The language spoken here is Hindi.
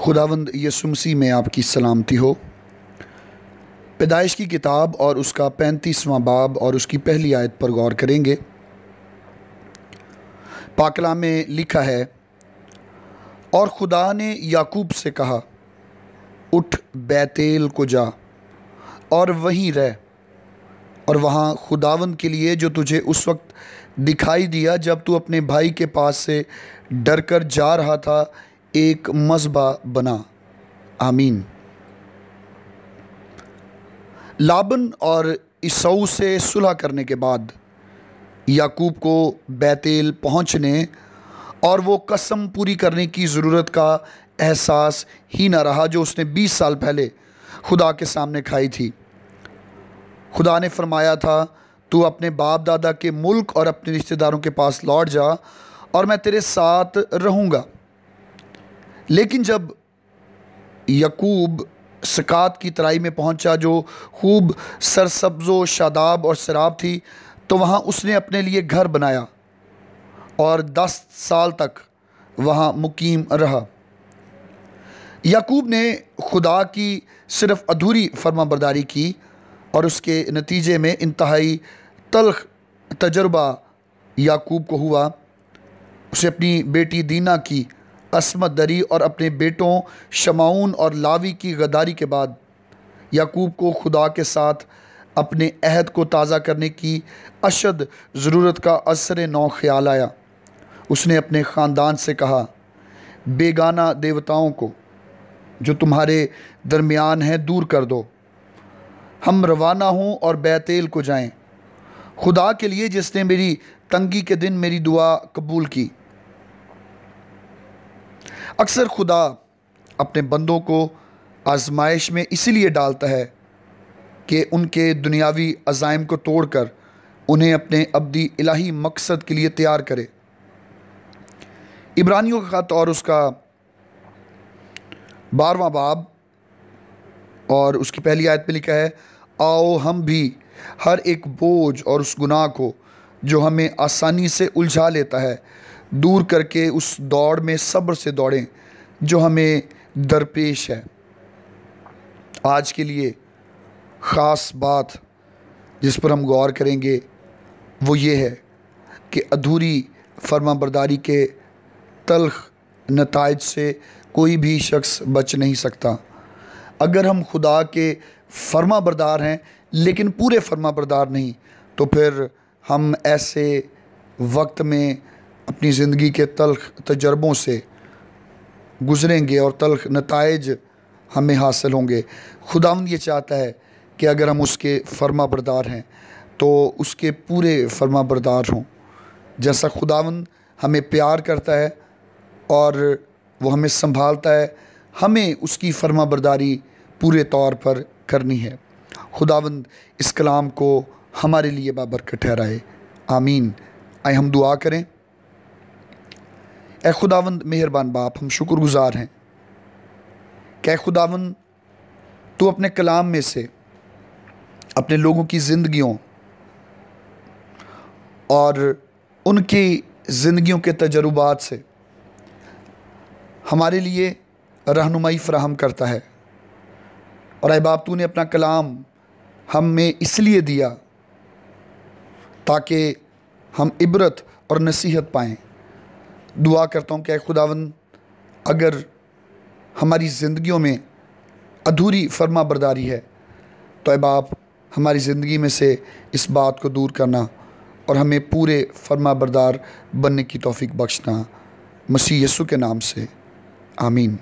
खुदावंद यसुमसी में आपकी सलामती हो पैदाइश की किताब और उसका पैंतीसवां बाब और उसकी पहली आयत पर गौर करेंगे पाकला में लिखा है और खुदा ने याकूब से कहा उठ बैतेल को जा और वहीं रह और वहाँ खुदावंद के लिए जो तुझे उस वक्त दिखाई दिया जब तू अपने भाई के पास से डरकर जा रहा था एक मजबा बना आमीन लाबन और इसऊ से सुलह करने के बाद याकूब को बैतेल पहुंचने और वो कसम पूरी करने की ज़रूरत का एहसास ही ना रहा जो उसने 20 साल पहले खुदा के सामने खाई थी खुदा ने फरमाया था तू अपने बाप दादा के मुल्क और अपने रिश्तेदारों के पास लौट जा और मैं तेरे साथ रहूँगा लेकिन जब यकूब सकात की तराई में पहुंचा जो खूब सरसब्ज़ो शादाब और शराब थी तो वहाँ उसने अपने लिए घर बनाया और दस साल तक वहाँ मुकीम रहा याकूब ने खुदा की सिर्फ अधूरी फर्माबरदारी की और उसके नतीजे में इंतहाई तलख तजर्बा याकूब को हुआ उसे अपनी बेटी दीना की असमत दरी और अपने बेटों शमाउन और लावी की गदारी के बाद याकूब को खुदा के साथ अपने अहद को ताज़ा करने की अशद ज़रूरत का असर नौ ख्याल आया उसने अपने ख़ानदान से कहा बेगाना देवताओं को जो तुम्हारे दरमियान हैं दूर कर दो हम रवाना हों और बैतेल को जाएं। खुदा के लिए जिसने मेरी तंगी के दिन मेरी दुआ कबूल की अक्सर खुदा अपने बंदों को आजमाइश में इसीलिए डालता है कि उनके दुनियावी अजाइम को तोड़कर उन्हें अपने अबदी इलाही मकसद के लिए तैयार करे इब्रानियों का ख़त और उसका बारवा बाब और उसकी पहली आयत में लिखा है आओ हम भी हर एक बोझ और उस गुनाह को जो हमें आसानी से उलझा लेता है दूर करके उस दौड़ में सब्र से दौड़ें जो हमें दरपेश है आज के लिए ख़ास बात जिस पर हम गौर करेंगे वो ये है कि अधूरी फर्मा बरदारी के तलख नतज से कोई भी शख्स बच नहीं सकता अगर हम खुदा के फर्मा बरदार हैं लेकिन पूरे फर्मा बरदार नहीं तो फिर हम ऐसे वक्त में अपनी ज़िंदगी के तलख तजर्बों से गुज़रेंगे और तलख नतज हमें हासिल होंगे खुदा ये चाहता है कि अगर हम उसके फर्मा बरदार हैं तो उसके पूरे फर्मा बरदार हों जैसा खुदावन हमें प्यार करता है और वो हमें संभालता है हमें उसकी फर्मा बरदारी पूरे तौर पर करनी है खुदावंद इस कलाम को हमारे लिए बाबरकत ठहराए आमीन आए हम दुआ करें ए खुदावंद मेहरबान बाप हम शुक्र गुज़ार हैं कि खुदावंद तू अपने कलाम में से अपने लोगों की ज़िंदगियों और उनकी ज़िंदगियों के तजुर्बात से हमारे लिए रहनुमाई फ्राहम करता है और अहबाब तू ने अपना कलाम हम में इसलिए दिया ताकि हम इबरत और नसीहत पाएँ दुआ करता हूँ कि खुदावन अगर हमारी ज़िंदगियों में अधूरी फर्मा बरदारी है तो अब आप हमारी ज़िंदगी में से इस बात को दूर करना और हमें पूरे फर्मा बरदार बनने की तोफ़ी बख्शना मसीह यसु के नाम से आमीन